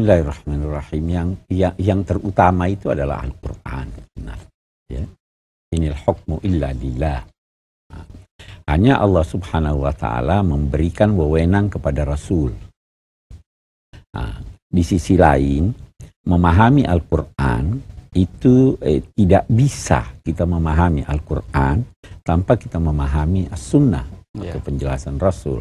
Bismillahirrahmanirrahim yang yang, yang terutama itu adalah Al-Qur'an. Nah, Ya. Inil hukmu illa lillah. Hanya Allah Subhanahu wa taala memberikan wewenang kepada Rasul. Nah, di sisi lain, memahami Al-Qur'an itu eh, tidak bisa kita memahami Al-Qur'an tanpa kita memahami As-Sunnah atau yeah. penjelasan Rasul.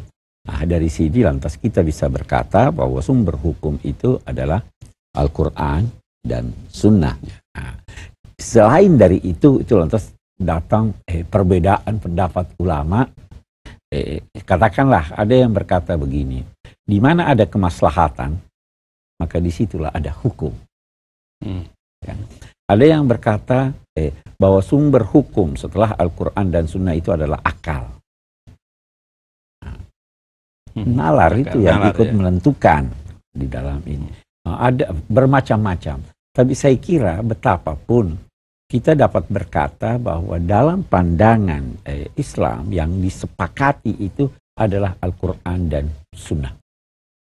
Nah, dari sini lantas kita bisa berkata bahwa sumber hukum itu adalah Al-Quran dan Sunnah. Nah, selain dari itu, itu lantas datang eh, perbedaan pendapat ulama. Eh, katakanlah ada yang berkata begini, di mana ada kemaslahatan, maka disitulah ada hukum. Hmm. Ya. Ada yang berkata eh, bahwa sumber hukum setelah Al-Quran dan Sunnah itu adalah akal. Mhm. Nalar itu yang iya. ikut ya. menentukan di dalam ini. Nah, ada bermacam-macam. Tapi saya kira betapapun kita dapat berkata bahwa dalam pandangan eh, Islam yang disepakati itu adalah Al-Quran dan Sunnah.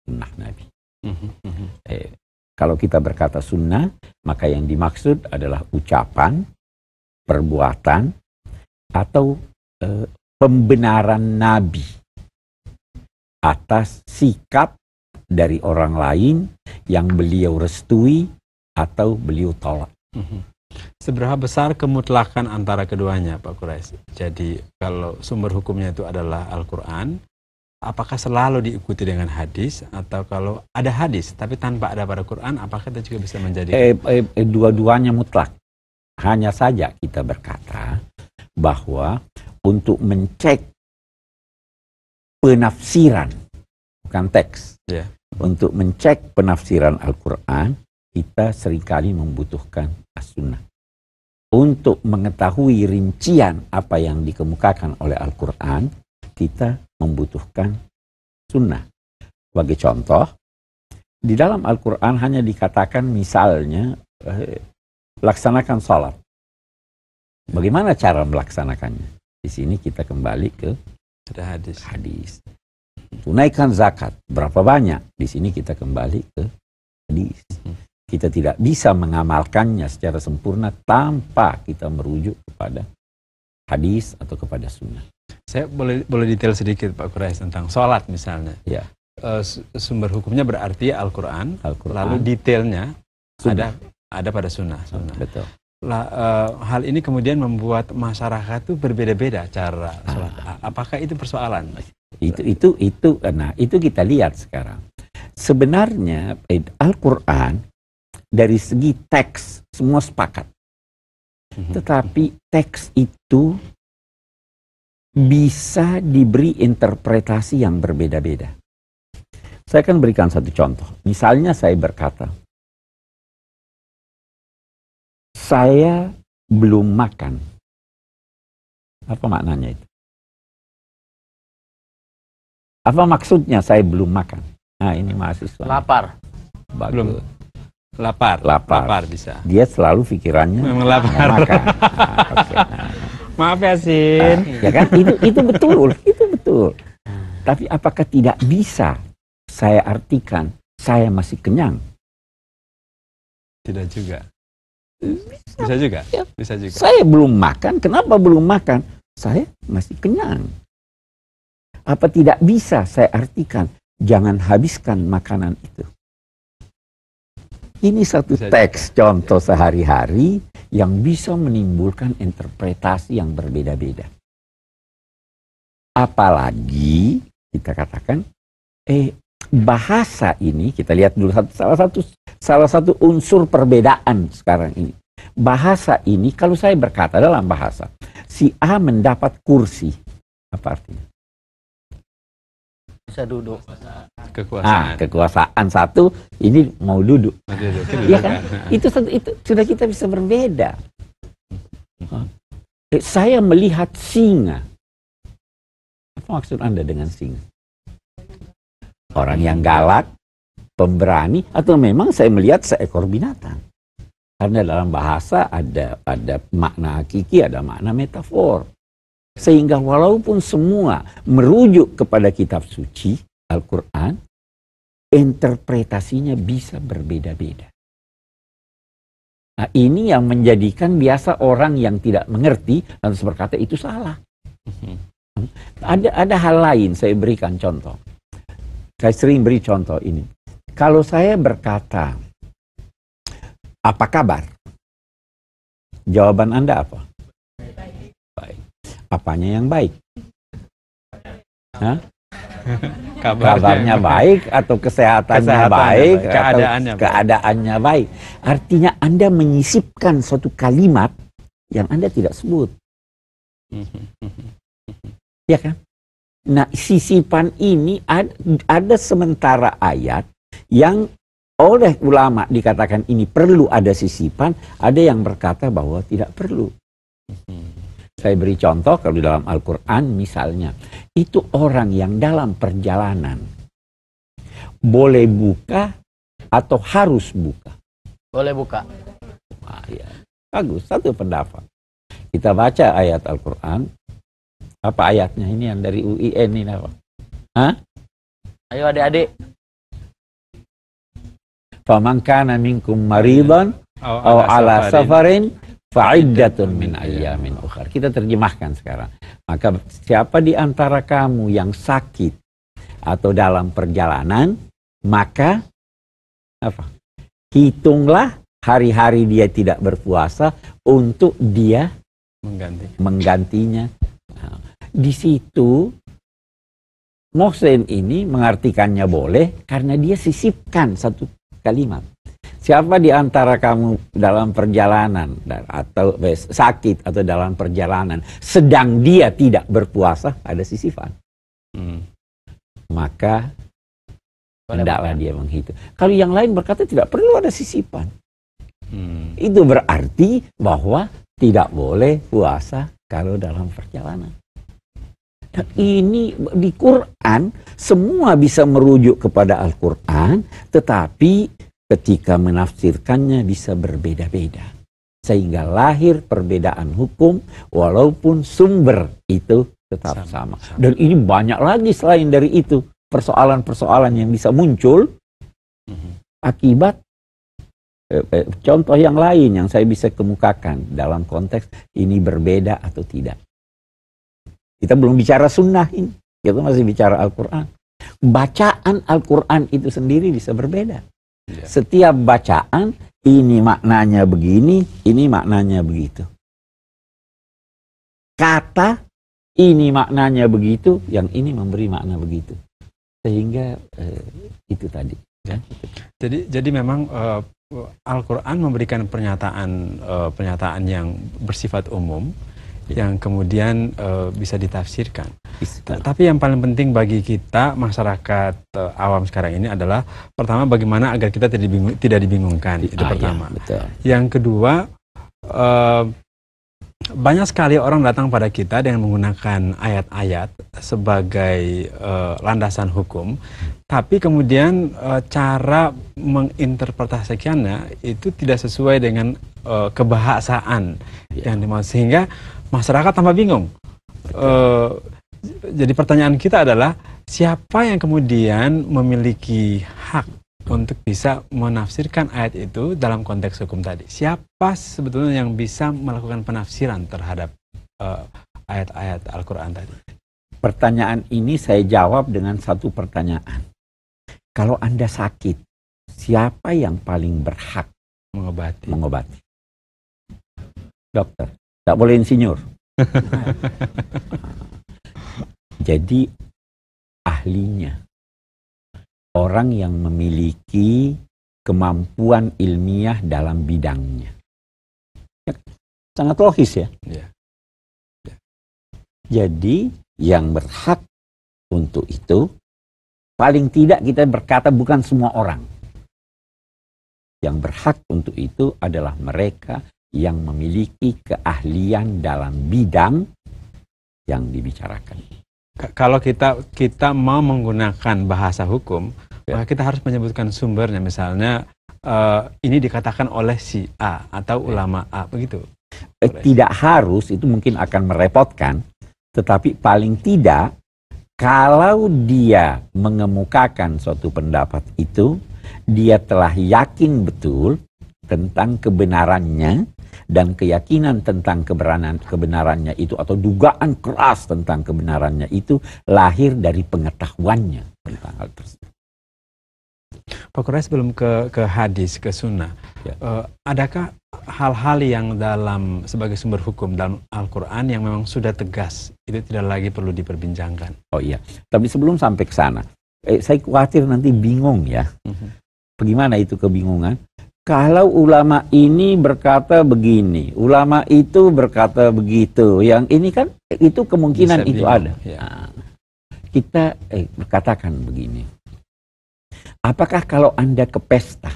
Sunnah Nabi. Mhm, mhm. Eh, kalau kita berkata sunnah, maka yang dimaksud adalah ucapan, perbuatan, atau eh, pembenaran Nabi atas sikap dari orang lain yang beliau restui atau beliau tolak. Mhm. Seberapa besar kemutlakan antara keduanya, Pak Quraisy? Jadi kalau sumber hukumnya itu adalah Al-Quran, apakah selalu diikuti dengan hadis atau kalau ada hadis tapi tanpa ada pada Quran, apakah kita juga bisa menjadi? Eh, eh, eh dua-duanya mutlak. Hanya saja kita berkata bahwa untuk mencek penafsiran, bukan teks. Yeah. Untuk mencek penafsiran Al-Quran, kita seringkali membutuhkan as-sunnah. Untuk mengetahui rincian apa yang dikemukakan oleh Al-Quran, kita membutuhkan sunnah. Sebagai contoh, di dalam Al-Quran hanya dikatakan misalnya, eh, laksanakan sholat. Bagaimana cara melaksanakannya? Di sini kita kembali ke ada hadis. Hadis. Tunaikan zakat. Berapa banyak? Di sini kita kembali ke hadis. Hmm. Kita tidak bisa mengamalkannya secara sempurna tanpa kita merujuk kepada hadis atau kepada sunnah. Saya boleh boleh detail sedikit Pak Kurais tentang sholat misalnya. Ya. E, sumber hukumnya berarti Al-Quran, Al, lalu detailnya sunnah. ada ada pada sunnah. sunnah. Betul. Lah, e, hal ini kemudian membuat masyarakat itu berbeda-beda cara ah. sholat. Apakah itu persoalan? Itu itu itu nah itu kita lihat sekarang. Sebenarnya eh, Al-Qur'an dari segi teks semua sepakat. Mhm. Tetapi teks itu bisa diberi interpretasi yang berbeda-beda. Saya akan berikan satu contoh. Misalnya saya berkata, saya belum makan. Apa maknanya itu? Apa maksudnya saya belum makan? Nah, ini mahasiswa. Lapar. Bagus. Belum. Lapar. Lapar. Lapar bisa. Dia selalu pikirannya Memang lapar. Makan. Nah, okay. nah. Maaf ya, Sin. Nah, ya kan? Itu itu betul, itu betul. Tapi apakah tidak bisa saya artikan saya masih kenyang? Tidak juga. Bisa, bisa juga. Ya. Bisa juga. Saya belum makan. Kenapa belum makan? Saya masih kenyang. Apa tidak bisa saya artikan? Jangan habiskan makanan itu. Ini satu bisa teks juga. contoh sehari-hari yang bisa menimbulkan interpretasi yang berbeda-beda. Apalagi kita katakan, eh bahasa ini kita lihat dulu salah satu salah satu unsur perbedaan sekarang ini. Bahasa ini kalau saya berkata dalam bahasa si A mendapat kursi apa artinya? Bisa duduk. Kekuasaan. Ah, kekuasaan satu ini mau duduk. Iya kan? ya kan? itu itu sudah kita bisa berbeda. Eh, saya melihat singa. Apa maksud Anda dengan singa? Orang yang galak, pemberani, atau memang saya melihat seekor binatang. Karena dalam bahasa ada ada makna hakiki, ada makna metafor. Sehingga walaupun semua merujuk kepada kitab suci, Al-Quran, interpretasinya bisa berbeda-beda. Nah, ini yang menjadikan biasa orang yang tidak mengerti lantas berkata itu salah. Hmm. Ada ada hal lain saya berikan contoh. Saya sering beri contoh ini. Kalau saya berkata, apa kabar? Jawaban Anda apa? Baik. Apanya yang baik? Hah? Kabarnya, baik atau kesehatannya, kesehatannya baik, baik. Keadaannya, atau keadaannya baik. baik. Artinya Anda menyisipkan suatu kalimat yang Anda tidak sebut. Iya kan? Nah, sisipan ini ada, ada sementara ayat yang oleh ulama dikatakan ini perlu ada sisipan, ada yang berkata bahwa tidak perlu. Saya beri contoh kalau di dalam Al-Quran misalnya, itu orang yang dalam perjalanan boleh buka atau harus buka? Boleh buka. Ah, ya. Bagus, satu pendapat. Kita baca ayat Al-Quran, apa ayatnya ini yang dari UIN ini apa? Hah? Ayo adik-adik. Faman kana minkum maridan aw ala safarin fa'iddatun min ayyamin ukhar. Kita terjemahkan sekarang. Maka siapa di antara kamu yang sakit atau dalam perjalanan, maka apa? Hitunglah hari-hari dia tidak berpuasa untuk dia mengganti. menggantinya. Nah, di situ Mohsen ini mengartikannya boleh karena dia sisipkan satu kalimat. Siapa di antara kamu dalam perjalanan atau sakit atau dalam perjalanan sedang dia tidak berpuasa ada sisipan. Hmm. Maka hendaklah dia menghitung. Kalau yang lain berkata tidak perlu ada sisipan. Hmm. Itu berarti bahwa tidak boleh puasa kalau dalam perjalanan. Dan nah, ini di Quran semua bisa merujuk kepada Al-Quran, tetapi ketika menafsirkannya bisa berbeda-beda. Sehingga lahir perbedaan hukum walaupun sumber itu tetap sama. sama. Dan ini banyak lagi selain dari itu persoalan-persoalan yang bisa muncul mhm. akibat eh, eh, contoh yang lain yang saya bisa kemukakan dalam konteks ini berbeda atau tidak. Kita belum bicara sunnah ini. Kita masih bicara Al-Quran. Bacaan Al-Quran itu sendiri bisa berbeda. Ya. Setiap bacaan, ini maknanya begini, ini maknanya begitu. Kata, ini maknanya begitu, yang ini memberi makna begitu. Sehingga eh, itu tadi. Ya. Jadi, jadi memang eh, Al-Quran memberikan pernyataan uh, pernyataan yang bersifat umum, yang kemudian uh, bisa ditafsirkan. Istilah. tapi yang paling penting bagi kita masyarakat uh, awam sekarang ini adalah pertama bagaimana agar kita tidak dibingung, tidak dibingungkan itu ah, iya, pertama. Ya, betul. Yang kedua uh, banyak sekali orang datang pada kita dengan menggunakan ayat-ayat sebagai uh, landasan hukum, tapi kemudian e, cara menginterpretasikannya itu tidak sesuai dengan uh, kebahasaan yeah. yang dimaksud sehingga masyarakat tambah bingung. Eh, jadi pertanyaan kita adalah siapa yang kemudian memiliki hak untuk bisa menafsirkan ayat itu dalam konteks hukum tadi? Siapa sebetulnya yang bisa melakukan penafsiran terhadap uh, ayat-ayat Al-Quran tadi? Pertanyaan ini saya jawab dengan satu pertanyaan. Kalau Anda sakit, siapa yang paling berhak mengobati? mengobati? dokter, tak boleh insinyur. Jadi ahlinya, orang yang memiliki kemampuan ilmiah dalam bidangnya. Ya, sangat logis ya. Ya. ya. Jadi yang berhak untuk itu paling tidak kita berkata bukan semua orang. Yang berhak untuk itu adalah mereka yang memiliki keahlian dalam bidang yang dibicarakan. Kalau kita kita mau menggunakan bahasa hukum, ya. maka kita harus menyebutkan sumbernya. Misalnya uh, ini dikatakan oleh si A atau ya. ulama A, begitu. Eh, tidak harus itu mungkin akan merepotkan, tetapi paling tidak kalau dia mengemukakan suatu pendapat itu, dia telah yakin betul tentang kebenarannya dan keyakinan tentang keberanan kebenarannya itu atau dugaan keras tentang kebenarannya itu lahir dari pengetahuannya tentang hal tersebut. Pak Kores sebelum ke ke hadis ke sunnah, ya. uh, adakah hal-hal yang dalam sebagai sumber hukum dalam Al-Quran yang memang sudah tegas itu tidak lagi perlu diperbincangkan? Oh iya, tapi sebelum sampai ke sana, eh, saya khawatir nanti bingung ya. Uh mhm. -huh. Bagaimana itu kebingungan? kalau ulama ini berkata begini, ulama itu berkata begitu, yang ini kan itu kemungkinan Bisa itu bingung. ada. Ya. Nah, kita eh, berkatakan begini, apakah kalau anda ke pesta,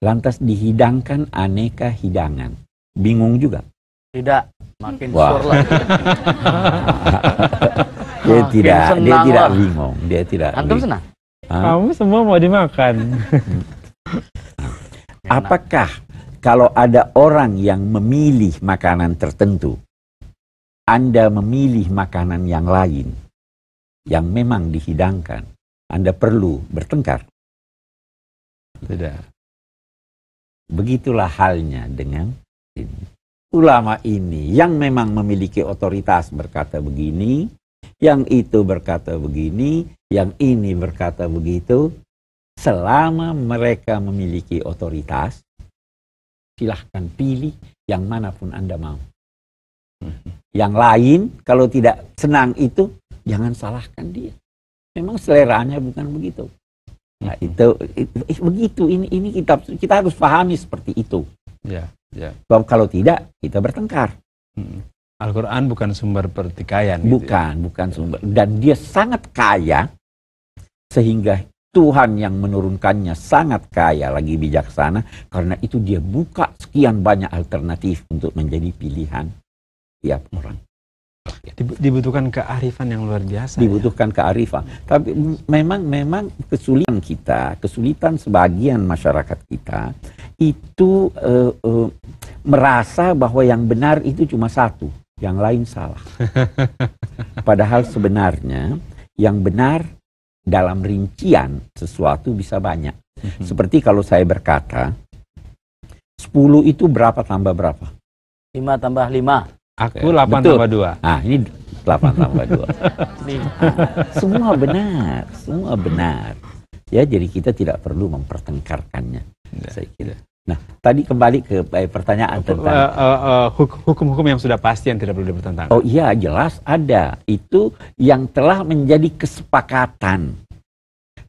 lantas dihidangkan aneka hidangan, bingung juga? Tidak, makin Wah. lagi. dia makin tidak, dia tidak bingung, dia tidak. Antum senang? Kamu semua mau dimakan. Apakah kalau ada orang yang memilih makanan tertentu, Anda memilih makanan yang lain yang memang dihidangkan, Anda perlu bertengkar? Tidak. Begitulah halnya dengan ini. Ulama ini yang memang memiliki otoritas berkata begini, yang itu berkata begini, yang ini berkata begitu, selama mereka memiliki otoritas, silahkan pilih yang manapun Anda mau. Mhm. Yang lain, kalau tidak senang itu, jangan salahkan dia. Memang seleranya bukan begitu. Nah, mhm. itu, itu eh, begitu. Ini ini kita kita harus pahami seperti itu. Ya, ya. Sebab kalau tidak, kita bertengkar. Mhm. Al-Quran bukan sumber pertikaian. Bukan, gitu ya? bukan sumber. Dan dia sangat kaya sehingga Tuhan yang menurunkannya sangat kaya lagi bijaksana karena itu dia buka sekian banyak alternatif untuk menjadi pilihan tiap orang. Dibutuhkan kearifan yang luar biasa. Ya? Dibutuhkan ya? kearifan. Tapi memang memang kesulitan kita, kesulitan sebagian masyarakat kita itu uh, uh, merasa bahwa yang benar itu cuma satu, yang lain salah. Padahal sebenarnya yang benar dalam rincian sesuatu bisa banyak. Mm-hmm. Seperti kalau saya berkata 10 itu berapa tambah berapa? 5 tambah 5. Aku 8 Betul. tambah 2. Nah, ini 8 tambah 2. nah, semua benar, semua benar. Ya, jadi kita tidak perlu mempertengkarkannya. Yeah. Saya kira. Yeah. Nah, tadi kembali ke eh, pertanyaan tentang eh, eh, eh, hukum-hukum uh, uh, uh, yang sudah pasti yang tidak perlu dipertentangkan. Oh iya, jelas ada. Itu yang telah menjadi kesepakatan.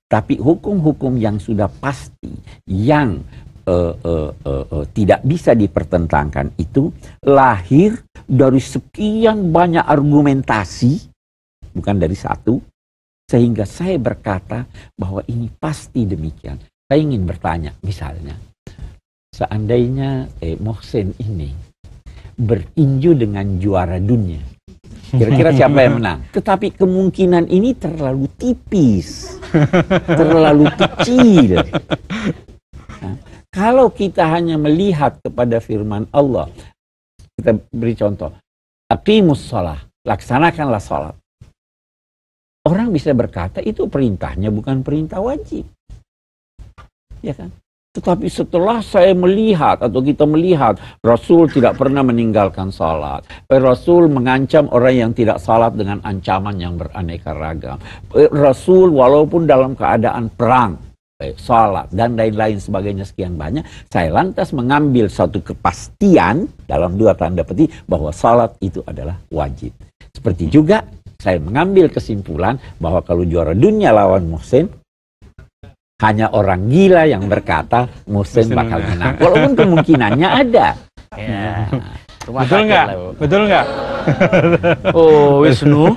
Tapi hukum-hukum yang sudah pasti yang uh, uh, uh, uh, tidak bisa dipertentangkan itu lahir dari sekian banyak argumentasi, bukan dari satu, sehingga saya berkata bahwa ini pasti demikian. Saya ingin bertanya, misalnya seandainya eh, Mohsen ini berinju dengan juara dunia. Kira-kira siapa yang menang? Tetapi kemungkinan ini terlalu tipis, terlalu kecil. Nah, kalau kita hanya melihat kepada firman Allah, kita beri contoh. Aqimus sholah, laksanakanlah sholat. Orang bisa berkata itu perintahnya bukan perintah wajib. Ya kan? Tetapi setelah saya melihat atau kita melihat Rasul tidak pernah meninggalkan salat. Eh, Rasul mengancam orang yang tidak salat dengan ancaman yang beraneka ragam. Eh, Rasul walaupun dalam keadaan perang eh, salat dan lain-lain sebagainya sekian banyak saya lantas mengambil satu kepastian dalam dua tanda peti bahwa salat itu adalah wajib seperti juga saya mengambil kesimpulan bahwa kalau juara dunia lawan Muhsin hanya orang gila yang berkata Muslim bakal menang. Walaupun kemungkinannya ada. Ya. ya. betul nggak? Betul nggak? oh Wisnu,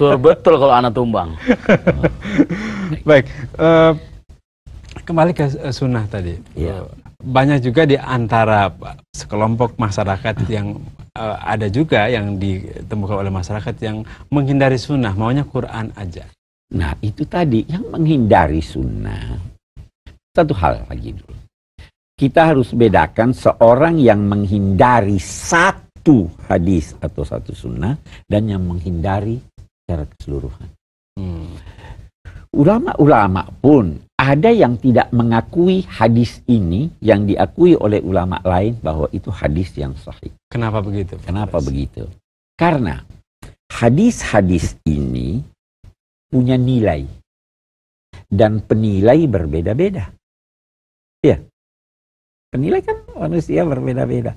sur betul kalau anak tumbang. Baik, uh, kembali ke eh, sunnah tadi. Ya. Banyak juga di antara sekelompok masyarakat yang uh, ada juga yang ditemukan oleh masyarakat yang menghindari sunnah, maunya Quran aja. Nah itu tadi yang menghindari sunnah. Satu hal lagi dulu. Kita harus bedakan seorang yang menghindari satu hadis atau satu sunnah dan yang menghindari secara keseluruhan. ulama hmm. Ulama-ulama pun ada yang tidak mengakui hadis ini yang diakui oleh ulama lain bahwa itu hadis yang sahih. Kenapa begitu? Kenapa begitu? Karena hadis-hadis ini punya nilai. Dan penilai berbeda-beda. Ya. Penilai kan manusia berbeda-beda.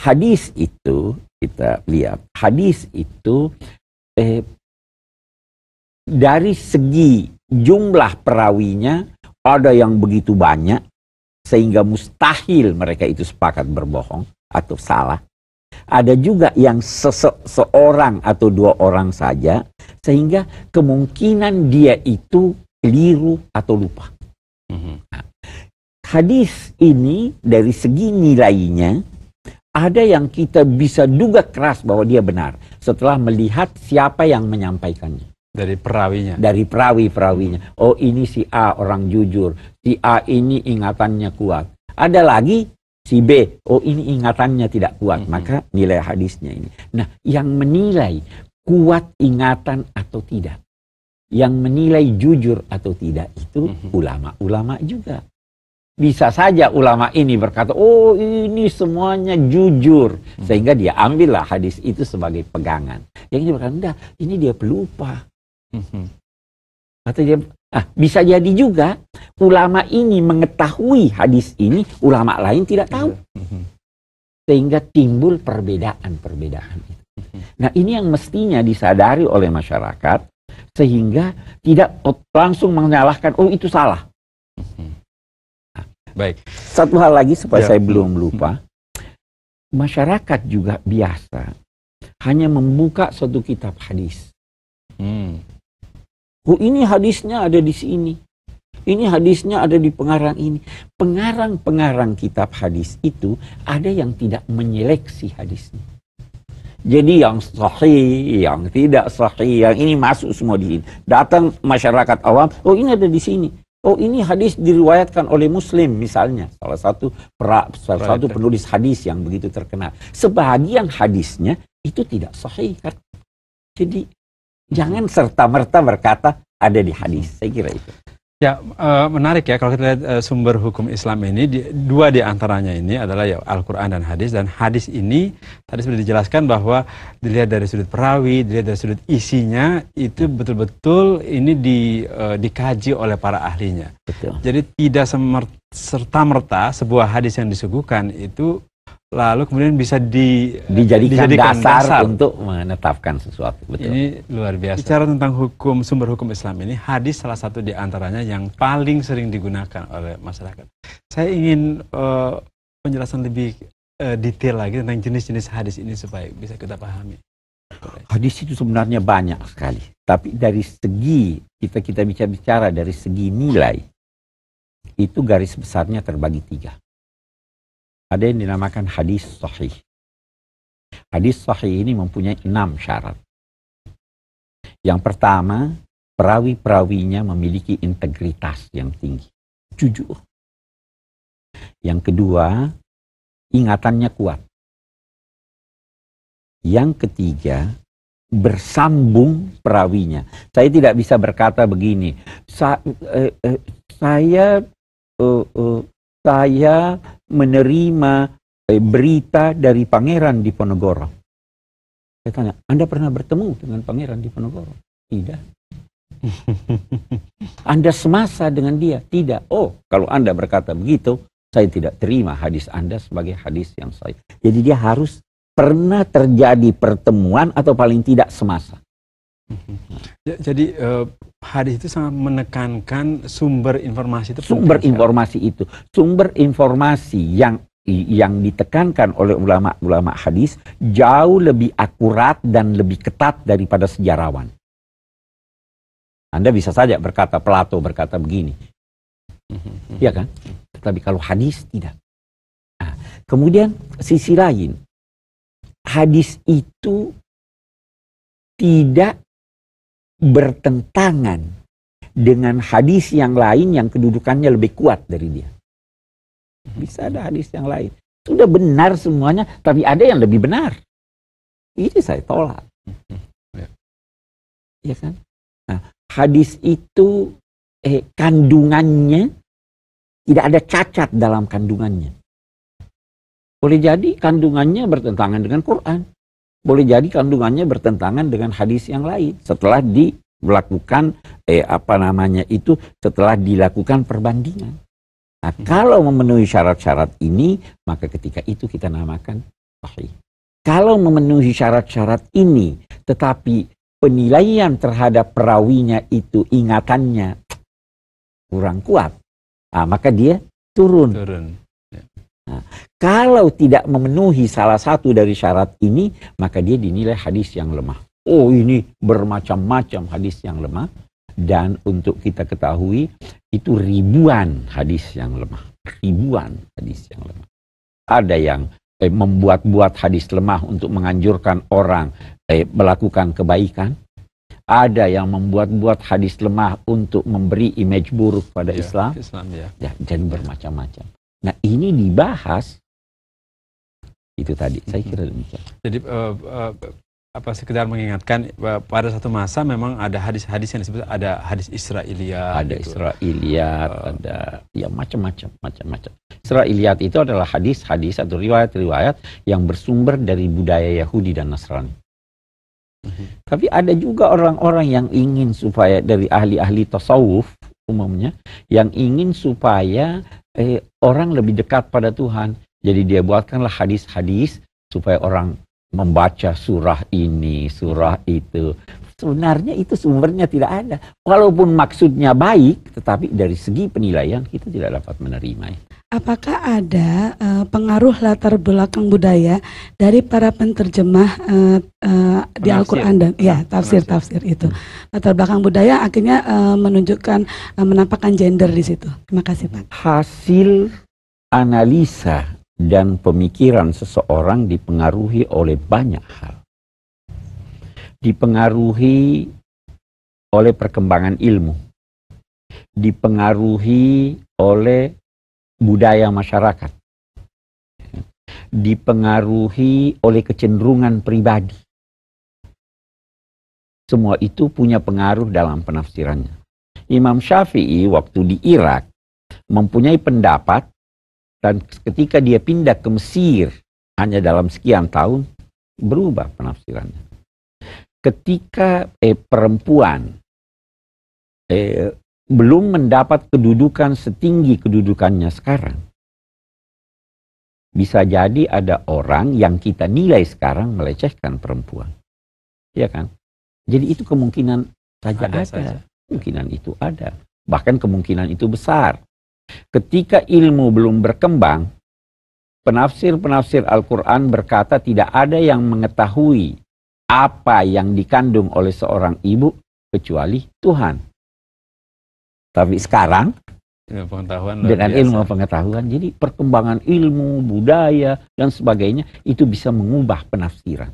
Hadis itu, kita lihat, hadis itu eh, dari segi jumlah perawinya, ada yang begitu banyak, sehingga mustahil mereka itu sepakat berbohong atau salah. Ada juga yang seseorang atau dua orang saja, sehingga kemungkinan dia itu keliru atau lupa. Mhm. Nah, hadis ini dari segi nilainya ada yang kita bisa duga keras bahwa dia benar setelah melihat siapa yang menyampaikannya. Dari perawinya. Dari perawi-perawinya. Oh ini si A orang jujur, si A ini ingatannya kuat. Ada lagi si B, oh ini ingatannya tidak kuat, mhm. maka nilai hadisnya ini. Nah, yang menilai kuat ingatan atau tidak. Yang menilai jujur atau tidak itu mhm. ulama-ulama juga. Bisa saja ulama ini berkata, oh ini semuanya jujur. Mhm. Sehingga dia ambillah hadis itu sebagai pegangan. Yang ini berkata, enggak, ini dia pelupa. Mhm. Atau dia, ah, bisa jadi juga ulama ini mengetahui hadis ini, ulama lain tidak tahu. Sehingga timbul perbedaan-perbedaan itu. Nah ini yang mestinya disadari oleh masyarakat sehingga tidak langsung menyalahkan oh itu salah. Nah, baik. Satu hal lagi supaya ya. saya belum lupa, masyarakat juga biasa hanya membuka suatu kitab hadis. Hmm. Oh ini hadisnya ada di sini. Ini hadisnya ada di pengarang ini. Pengarang-pengarang kitab hadis itu ada yang tidak menyeleksi hadisnya. Jadi yang sahih, yang tidak sahih, yang ini masuk semua di sini. Datang masyarakat awam, oh ini ada di sini. Oh ini hadis diriwayatkan oleh Muslim misalnya salah satu pra, salah satu penulis hadis yang begitu terkenal. Sebagian hadisnya itu tidak sahih. kan? Jadi jangan serta merta berkata ada di hadis. Saya kira itu. Ya eh, menarik ya kalau kita lihat eh, sumber hukum Islam ini dua di antaranya ini adalah ya Al-Qur'an dan hadis dan hadis ini tadi sudah dijelaskan bahwa dilihat dari sudut perawi, dilihat dari sudut isinya itu betul-betul ini di, eh, dikaji oleh para ahlinya. Betul. Jadi tidak serta merta sebuah hadis yang disuguhkan itu lalu kemudian bisa di, dijadikan, dijadikan dasar, dasar untuk menetapkan sesuatu. Betul. Ini luar biasa. Bicara tentang hukum sumber hukum Islam ini, hadis salah satu di antaranya yang paling sering digunakan oleh masyarakat. Saya ingin uh, penjelasan lebih uh, detail lagi tentang jenis-jenis hadis ini supaya bisa kita pahami. Hadis itu sebenarnya banyak sekali, tapi dari segi kita kita bicara bicara dari segi nilai itu garis besarnya terbagi tiga ada yang dinamakan hadis sahih. Hadis sahih ini mempunyai enam syarat. Yang pertama, perawi-perawinya memiliki integritas yang tinggi, jujur. Yang kedua, ingatannya kuat. Yang ketiga, bersambung perawinya. Saya tidak bisa berkata begini, Sa eh, eh, saya eh, eh, saya menerima berita dari Pangeran Diponegoro. Saya tanya, Anda pernah bertemu dengan Pangeran Diponegoro? Tidak. Anda semasa dengan dia? Tidak. Oh, kalau Anda berkata begitu, saya tidak terima hadis Anda sebagai hadis yang saya. Jadi dia harus pernah terjadi pertemuan atau paling tidak semasa. Ya, jadi eh, hadis itu sangat menekankan sumber informasi itu. Sumber penting, informasi itu, sumber informasi yang yang ditekankan oleh ulama-ulama hadis jauh lebih akurat dan lebih ketat daripada sejarawan. Anda bisa saja berkata Plato berkata begini, ya kan? Tetapi kalau hadis tidak. Nah, kemudian sisi lain, hadis itu tidak bertentangan dengan hadis yang lain yang kedudukannya lebih kuat dari dia. Bisa ada hadis yang lain. Sudah benar semuanya, tapi ada yang lebih benar. Ini saya tolak. Ya, ya kan? Nah, hadis itu eh, kandungannya tidak ada cacat dalam kandungannya. Boleh jadi kandungannya bertentangan dengan Quran boleh jadi kandungannya bertentangan dengan hadis yang lain setelah dilakukan eh apa namanya itu setelah dilakukan perbandingan. Nah, hmm. kalau memenuhi syarat-syarat ini, maka ketika itu kita namakan sahih. Kalau memenuhi syarat-syarat ini, tetapi penilaian terhadap perawinya itu ingatannya kurang kuat, nah, maka dia turun. turun. Nah, kalau tidak memenuhi salah satu dari syarat ini, maka dia dinilai hadis yang lemah. Oh ini bermacam-macam hadis yang lemah. Dan untuk kita ketahui, itu ribuan hadis yang lemah. Ribuan hadis yang lemah. Ada yang eh, membuat-buat hadis lemah untuk menganjurkan orang eh, melakukan kebaikan. Ada yang membuat-buat hadis lemah untuk memberi image buruk pada ya, Islam. Islam ya. Ya, dan bermacam-macam. Nah ini dibahas itu tadi. Saya kira demikian. Jadi uh, uh, apa sekedar mengingatkan uh, pada satu masa memang ada hadis-hadis yang disebut ada hadis Israiliyat. Ada gitu. Israiliyat, uh, ada ya macam-macam, macam-macam. Israiliyat itu adalah hadis-hadis atau riwayat-riwayat yang bersumber dari budaya Yahudi dan Nasrani. Mm-hmm. Tapi ada juga orang-orang yang ingin supaya dari ahli-ahli tasawuf umumnya yang ingin supaya eh, orang lebih dekat pada Tuhan. Jadi dia buatkanlah hadis-hadis supaya orang membaca surah ini, surah itu. Sebenarnya itu sumbernya tidak ada. Walaupun maksudnya baik, tetapi dari segi penilaian kita tidak dapat menerima. Apakah ada uh, pengaruh latar belakang budaya dari para penterjemah uh, uh, di Al-Qur'an dan ya tafsir-tafsir itu. Hmm. Latar belakang budaya akhirnya uh, menunjukkan uh, menampakkan gender di situ. Terima kasih, Pak. Hasil analisa dan pemikiran seseorang dipengaruhi oleh banyak hal. Dipengaruhi oleh perkembangan ilmu. Dipengaruhi oleh budaya masyarakat. Dipengaruhi oleh kecenderungan pribadi. Semua itu punya pengaruh dalam penafsirannya. Imam Syafi'i waktu di Irak mempunyai pendapat dan ketika dia pindah ke Mesir hanya dalam sekian tahun berubah penafsirannya. Ketika eh, perempuan eh, belum mendapat kedudukan setinggi kedudukannya sekarang. Bisa jadi ada orang yang kita nilai sekarang melecehkan perempuan. Iya kan? Jadi itu kemungkinan saja ada. ada. Saja. Kemungkinan itu ada. Bahkan kemungkinan itu besar. Ketika ilmu belum berkembang, penafsir-penafsir Al-Quran berkata tidak ada yang mengetahui apa yang dikandung oleh seorang ibu kecuali Tuhan. Tapi sekarang dengan, pengetahuan dengan biasa. ilmu pengetahuan, jadi perkembangan ilmu, budaya dan sebagainya itu bisa mengubah penafsiran.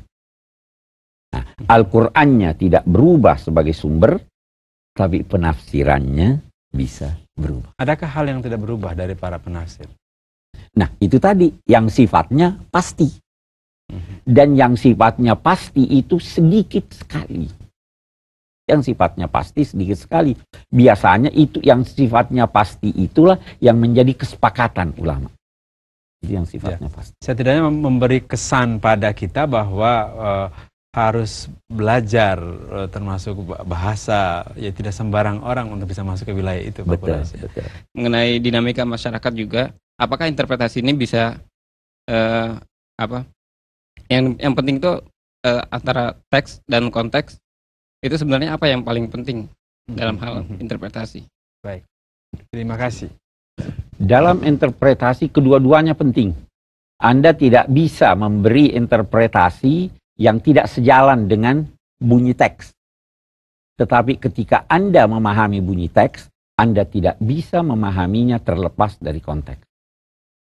Nah, Al-Qur'annya tidak berubah sebagai sumber, tapi penafsirannya bisa berubah. Adakah hal yang tidak berubah dari para penafsir? Nah, itu tadi yang sifatnya pasti. Mhm. Dan yang sifatnya pasti itu sedikit sekali yang sifatnya pasti sedikit sekali. Biasanya itu yang sifatnya pasti itulah yang menjadi kesepakatan ulama. Itu yang sifatnya ya. pasti. Setidaknya memberi kesan pada kita bahwa uh, harus belajar uh, termasuk bahasa ya tidak sembarang orang untuk bisa masuk ke wilayah itu betul, ya. betul. Mengenai dinamika masyarakat juga, apakah interpretasi ini bisa uh, apa? Yang yang penting itu antara teks dan konteks itu sebenarnya apa yang paling penting hmm, dalam hal hmm, hmm. interpretasi? Baik, terima kasih. Dalam interpretasi kedua-duanya penting. Anda tidak bisa memberi interpretasi yang tidak sejalan dengan bunyi teks. Tetapi ketika Anda memahami bunyi teks, Anda tidak bisa memahaminya terlepas dari konteks.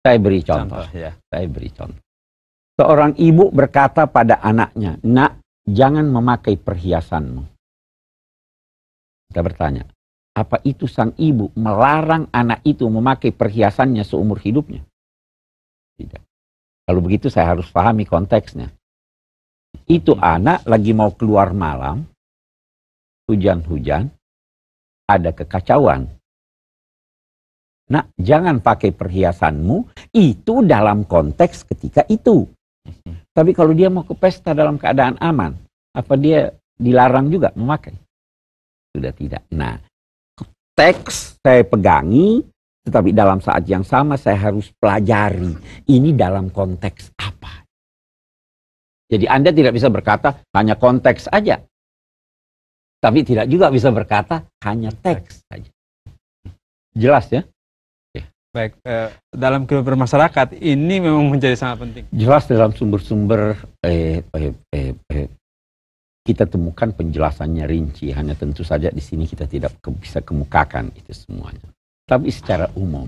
Saya beri contoh. contoh ya. Saya beri contoh. Seorang ibu berkata pada anaknya, Nak, jangan memakai perhiasanmu. Kita bertanya, apa itu sang ibu melarang anak itu memakai perhiasannya seumur hidupnya? Tidak. Kalau begitu saya harus pahami konteksnya. Itu anak lagi mau keluar malam, hujan-hujan, ada kekacauan. Nah, jangan pakai perhiasanmu, itu dalam konteks ketika itu. Tapi kalau dia mau ke pesta dalam keadaan aman, apa dia dilarang juga memakai? Sudah tidak. Nah, teks saya pegangi, tetapi dalam saat yang sama saya harus pelajari ini dalam konteks apa. Jadi Anda tidak bisa berkata hanya konteks aja. Tapi tidak juga bisa berkata hanya teks saja. Jelas ya? Baik, uh, dalam kehidupan masyarakat ini memang menjadi sangat penting. Jelas dalam sumber-sumber eh, eh, eh, eh, kita temukan penjelasannya rinci, hanya tentu saja di sini kita tidak ke, bisa kemukakan itu semuanya. Tapi secara umum,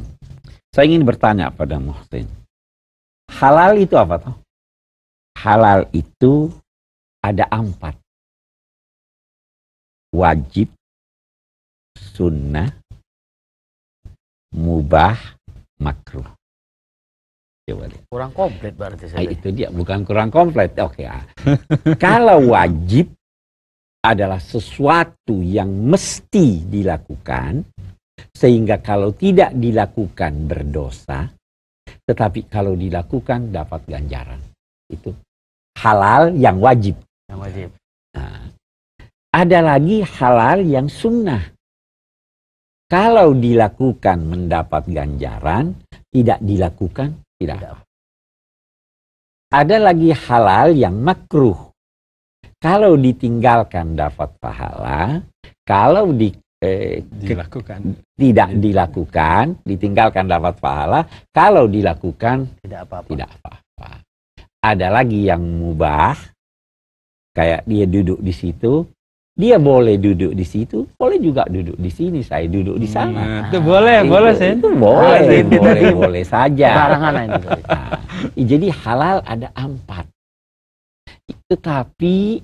saya ingin bertanya pada Muhsin, halal itu apa toh? Halal itu ada empat, wajib, sunnah, mubah, makruh. Kurang komplit berarti saya. Nah, itu dia, bukan kurang komplit. Oke. Okay. Ah. Kalau wajib adalah sesuatu yang mesti dilakukan sehingga kalau tidak dilakukan berdosa, tetapi kalau dilakukan dapat ganjaran. Itu halal yang wajib. Yang wajib. Nah, ada lagi halal yang sunnah. Kalau dilakukan mendapat ganjaran, tidak dilakukan tidak. tidak. Ada lagi halal yang makruh. Kalau ditinggalkan dapat pahala, kalau di, eh, dilakukan ke, tidak dilakukan, ditinggalkan dapat pahala, kalau dilakukan tidak apa-apa. Tidak apa-apa. Ada lagi yang mubah, kayak dia duduk di situ, dia boleh duduk di situ, boleh juga duduk di sini, saya duduk di hmm, sana. Hmm, itu boleh, itu, boleh sih. Itu boleh, boleh, boleh, boleh saja. Barangan ini. Nah, jadi halal ada empat. Tetapi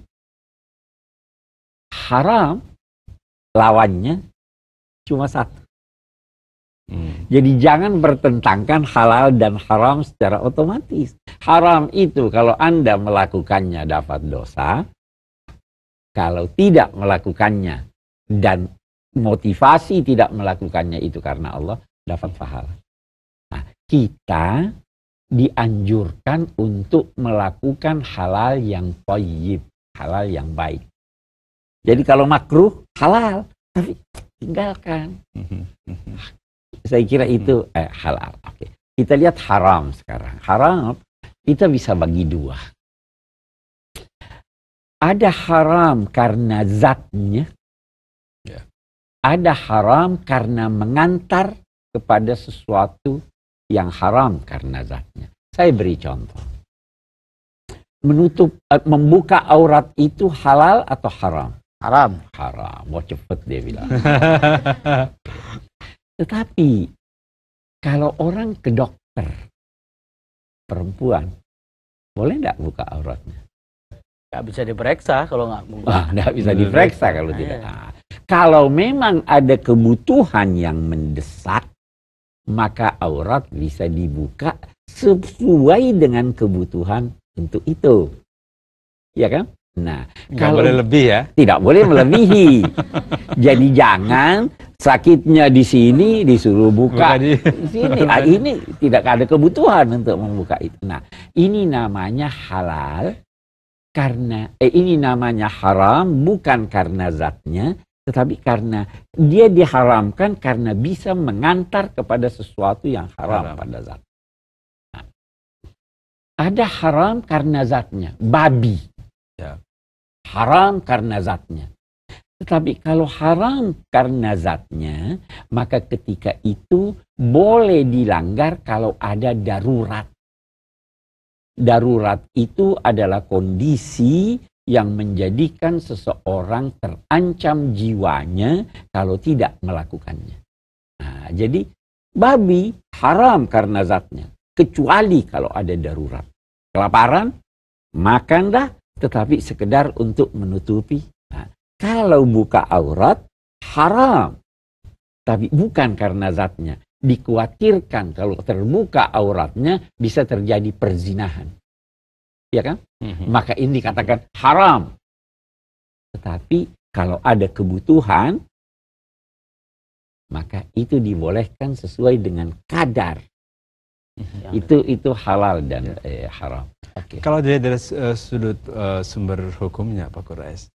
haram lawannya cuma satu. Hmm. Jadi jangan bertentangkan halal dan haram secara otomatis. Haram itu kalau Anda melakukannya dapat dosa, kalau tidak melakukannya dan motivasi tidak melakukannya itu karena Allah dapat pahala. Nah, kita dianjurkan untuk melakukan halal yang toyib, halal yang baik. Jadi ya. kalau makruh halal, tapi tinggalkan. Saya kira itu eh, halal. Oke. Kita lihat haram sekarang. Haram kita bisa bagi dua ada haram karena zatnya, yeah. ada haram karena mengantar kepada sesuatu yang haram karena zatnya. Saya beri contoh. Menutup, eh, membuka aurat itu halal atau haram? Haram. Haram. Mau cepet dia bilang. Tetapi kalau orang ke dokter perempuan, boleh nggak buka auratnya? nggak bisa diperiksa kalau nggak ah, nggak bisa diperiksa kalau nah, tidak ya. kalau memang ada kebutuhan yang mendesak maka aurat bisa dibuka sesuai dengan kebutuhan untuk itu ya kan Nah, tidak kalau boleh lebih ya. Tidak boleh melebihi. Jadi jangan sakitnya di sini disuruh buka, di sini. Nah, ini tidak ada kebutuhan untuk membuka itu. Nah, ini namanya halal karena eh, ini namanya haram bukan karena zatnya tetapi karena dia diharamkan karena bisa mengantar kepada sesuatu yang haram, haram. pada zat. Nah, ada haram karena zatnya, babi. Ya. Haram karena zatnya. Tetapi kalau haram karena zatnya, maka ketika itu boleh dilanggar kalau ada darurat darurat itu adalah kondisi yang menjadikan seseorang terancam jiwanya kalau tidak melakukannya. Nah, jadi babi haram karena zatnya, kecuali kalau ada darurat. Kelaparan, makanlah, tetapi sekedar untuk menutupi. Nah, kalau buka aurat, haram. Tapi bukan karena zatnya dikhawatirkan kalau terbuka auratnya bisa terjadi perzinahan. Ya kan? Mhm. Maka ini dikatakan haram. Tetapi kalau ada kebutuhan, maka itu dibolehkan sesuai dengan kadar. Yang mhm. itu Itu itu halal dan ya. eh, haram. Okay. Kalau dari, dari uh, sudut uh, sumber hukumnya Pak Kurais,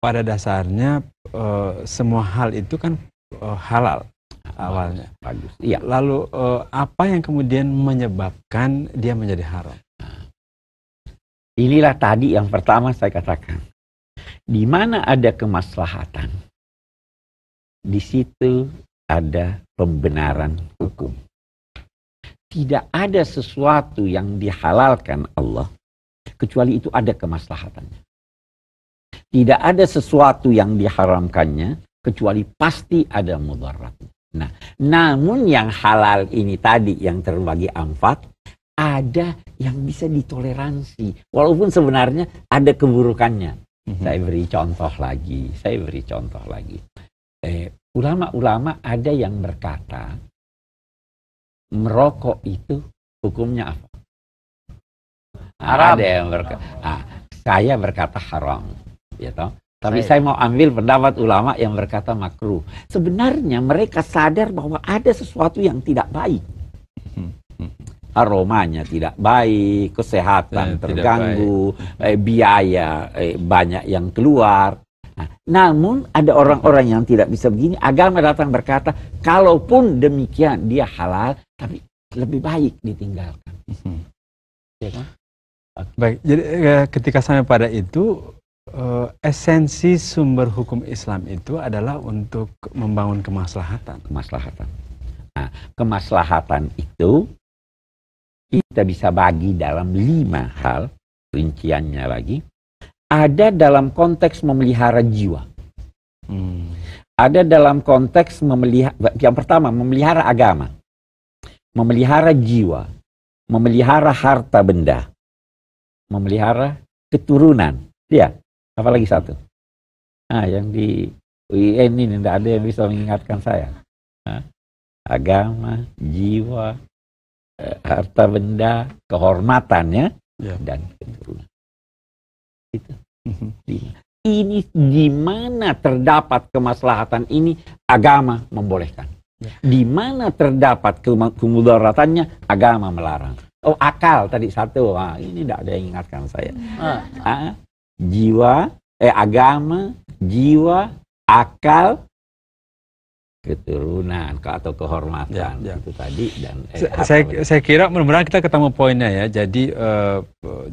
pada dasarnya uh, semua hal itu kan uh, halal Ah, awalnya. Bagus. Iya. Lalu uh, apa yang kemudian menyebabkan dia menjadi haram? Inilah tadi yang pertama saya katakan. Di mana ada kemaslahatan, di situ ada pembenaran hukum. Tidak ada sesuatu yang dihalalkan Allah kecuali itu ada kemaslahatannya. Tidak ada sesuatu yang diharamkannya kecuali pasti ada mudaratnya. Nah, namun yang halal ini tadi yang terbagi empat ada yang bisa ditoleransi walaupun sebenarnya ada keburukannya. Mm-hmm. Saya beri contoh lagi, saya beri contoh lagi. Eh, ulama-ulama ada yang berkata merokok itu hukumnya apa? Haram. Ada yang berkata, ah, saya berkata haram, ya toh. Tapi Baik. saya mau ambil pendapat ulama yang berkata makruh. Sebenarnya mereka sadar bahwa ada sesuatu yang tidak baik. Hmm, hmm, hmm. Aromanya tidak baik, kesehatan eh, terganggu, eh, biaya eh, banyak yang keluar. Nah, namun ada orang-orang yang tidak bisa begini. Agama datang berkata, kalaupun demikian dia halal, tapi lebih baik ditinggalkan. Ya kan? Baik, jadi eh, ketika sampai pada itu Eh, esensi sumber hukum Islam itu adalah untuk membangun kemaslahatan. Kemaslahatan. Nah, kemaslahatan itu kita bisa bagi dalam lima hal rinciannya lagi. Ada dalam konteks memelihara jiwa. Hmm. Ada dalam konteks memelihara yang pertama memelihara agama, memelihara jiwa, memelihara harta benda, memelihara keturunan. Ya, apalagi satu nah yang di UIN ini tidak ada yang bisa mengingatkan saya nah, agama jiwa eh, harta benda kehormatannya ya. dan keturunan itu mhm. iya. ini di mana terdapat kemaslahatan ini agama membolehkan. Ya. Di mana terdapat kemudaratannya agama melarang. Oh akal tadi satu, ah, ini tidak ada yang ingatkan saya. ah. Ah, jiwa, eh agama, jiwa, akal, keturunan atau kehormatan ya, ya. itu tadi dan eh, saya saya kira mudah-mudahan kita ketemu poinnya ya jadi eh,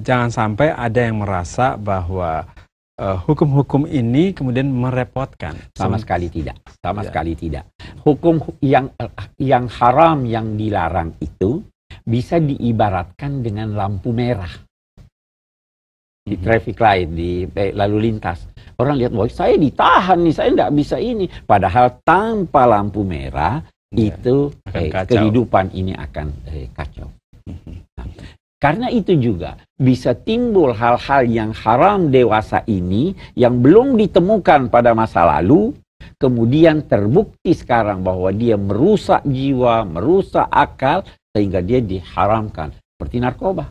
jangan sampai ada yang merasa bahwa eh, hukum-hukum eh, ini kemudian merepotkan sama sekali tidak sama ya. sekali tidak hukum yang eh, yang haram yang dilarang itu bisa diibaratkan dengan lampu merah di traffic light di eh, lalu lintas orang lihat wah saya ditahan nih saya tidak bisa ini padahal tanpa lampu merah ya, itu eh, kehidupan ini akan eh, kacau mhm. nah, karena itu juga bisa timbul hal-hal yang haram dewasa ini yang belum ditemukan pada masa lalu kemudian terbukti sekarang bahwa dia merusak jiwa merusak akal sehingga dia diharamkan seperti narkoba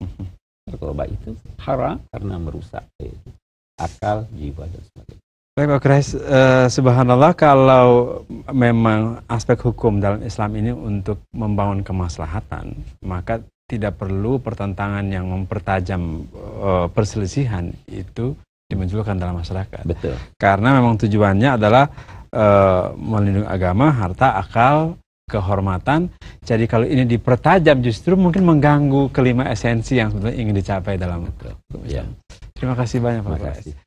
mhm narkoba itu haram karena merusak yaitu eh, akal, jiwa dan sebagainya. Baik Pak Grace, eh, subhanallah kalau memang aspek hukum dalam Islam ini untuk membangun kemaslahatan, maka tidak perlu pertentangan yang mempertajam eh, perselisihan itu dimunculkan dalam masyarakat. Betul. Karena memang tujuannya adalah eh, melindungi agama, harta, akal, kehormatan. Jadi kalau ini dipertajam justru mungkin mengganggu kelima esensi yang sebetulnya ingin dicapai dalam Ya. Terima kasih banyak Pak. Terima kasih.